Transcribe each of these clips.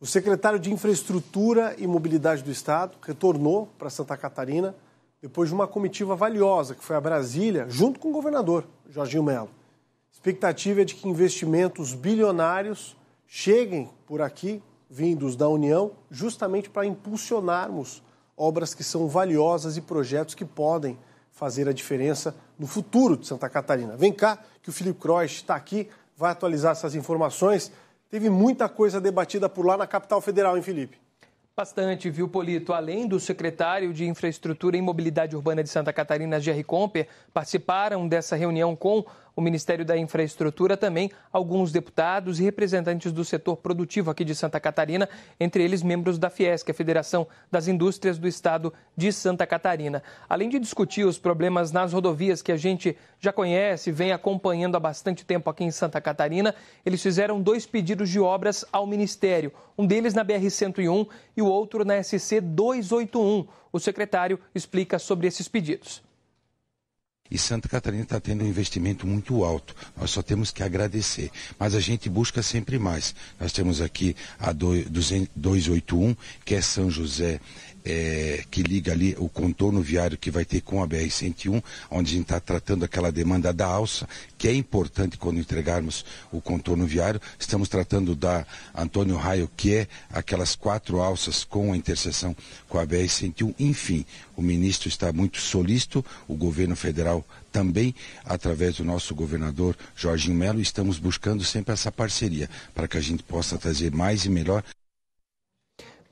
O secretário de Infraestrutura e Mobilidade do Estado retornou para Santa Catarina depois de uma comitiva valiosa que foi a Brasília, junto com o governador Jorginho Melo. Expectativa é de que investimentos bilionários cheguem por aqui, vindos da União, justamente para impulsionarmos obras que são valiosas e projetos que podem fazer a diferença no futuro de Santa Catarina. Vem cá que o Felipe Croix está aqui, vai atualizar essas informações. Teve muita coisa debatida por lá na capital federal, hein, Felipe? Bastante, viu, Polito? Além do secretário de Infraestrutura e Mobilidade Urbana de Santa Catarina, Jerry Comper, participaram dessa reunião com o Ministério da Infraestrutura também alguns deputados e representantes do setor produtivo aqui de Santa Catarina, entre eles membros da Fiesc, a Federação das Indústrias do Estado de Santa Catarina. Além de discutir os problemas nas rodovias que a gente já conhece, vem acompanhando há bastante tempo aqui em Santa Catarina, eles fizeram dois pedidos de obras ao Ministério, um deles na BR-101 e o outro na SC 281. O secretário explica sobre esses pedidos. E Santa Catarina está tendo um investimento muito alto. Nós só temos que agradecer. Mas a gente busca sempre mais. Nós temos aqui a 281, que é São José é, que liga ali o contorno viário que vai ter com a BR-101, onde a gente está tratando aquela demanda da alça, que é importante quando entregarmos o contorno viário. Estamos tratando da Antônio Raio, que é aquelas quatro alças com a interseção com a BR-101. Enfim, o ministro está muito solícito, o governo federal também, através do nosso governador Jorginho Melo, estamos buscando sempre essa parceria para que a gente possa trazer mais e melhor.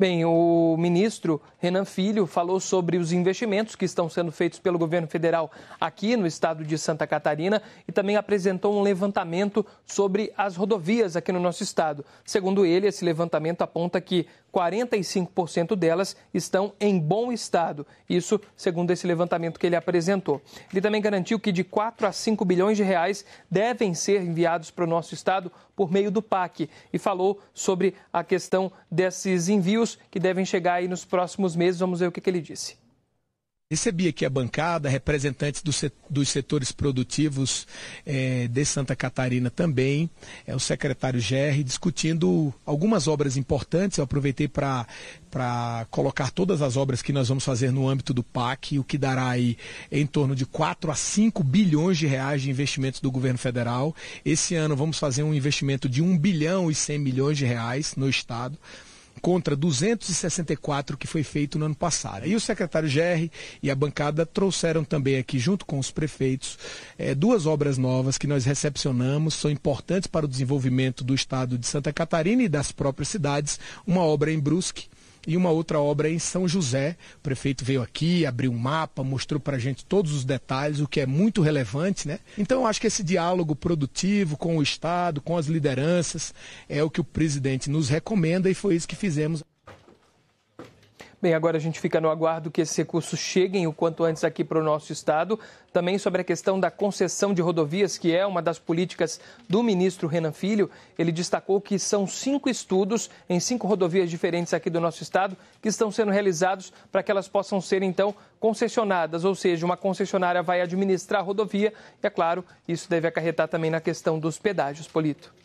Bem, o ministro Renan Filho falou sobre os investimentos que estão sendo feitos pelo governo federal aqui no estado de Santa Catarina e também apresentou um levantamento sobre as rodovias aqui no nosso estado. Segundo ele, esse levantamento aponta que 45% delas estão em bom estado. Isso, segundo esse levantamento que ele apresentou. Ele também garantiu que de 4 a 5 bilhões de reais devem ser enviados para o nosso estado por meio do PAC e falou sobre a questão desses envios que devem chegar aí nos próximos meses. Vamos ver o que, que ele disse. Recebi aqui a bancada, representantes do set, dos setores produtivos é, de Santa Catarina também, é, o secretário Gerri, discutindo algumas obras importantes. Eu aproveitei para colocar todas as obras que nós vamos fazer no âmbito do PAC, o que dará aí em torno de 4 a 5 bilhões de reais de investimentos do governo federal. Esse ano vamos fazer um investimento de 1 bilhão e 100 milhões de reais no Estado contra 264 que foi feito no ano passado. E o secretário GR e a bancada trouxeram também aqui, junto com os prefeitos, é, duas obras novas que nós recepcionamos, são importantes para o desenvolvimento do estado de Santa Catarina e das próprias cidades. Uma obra em Brusque, e uma outra obra em São José. O prefeito veio aqui, abriu um mapa, mostrou para a gente todos os detalhes, o que é muito relevante. Né? Então, acho que esse diálogo produtivo com o Estado, com as lideranças, é o que o presidente nos recomenda e foi isso que fizemos. Bem, agora a gente fica no aguardo que esses recursos cheguem o quanto antes aqui para o nosso estado. Também sobre a questão da concessão de rodovias, que é uma das políticas do ministro Renan Filho. Ele destacou que são cinco estudos em cinco rodovias diferentes aqui do nosso estado que estão sendo realizados para que elas possam ser então concessionadas, ou seja, uma concessionária vai administrar a rodovia. E é claro, isso deve acarretar também na questão dos pedágios, Polito.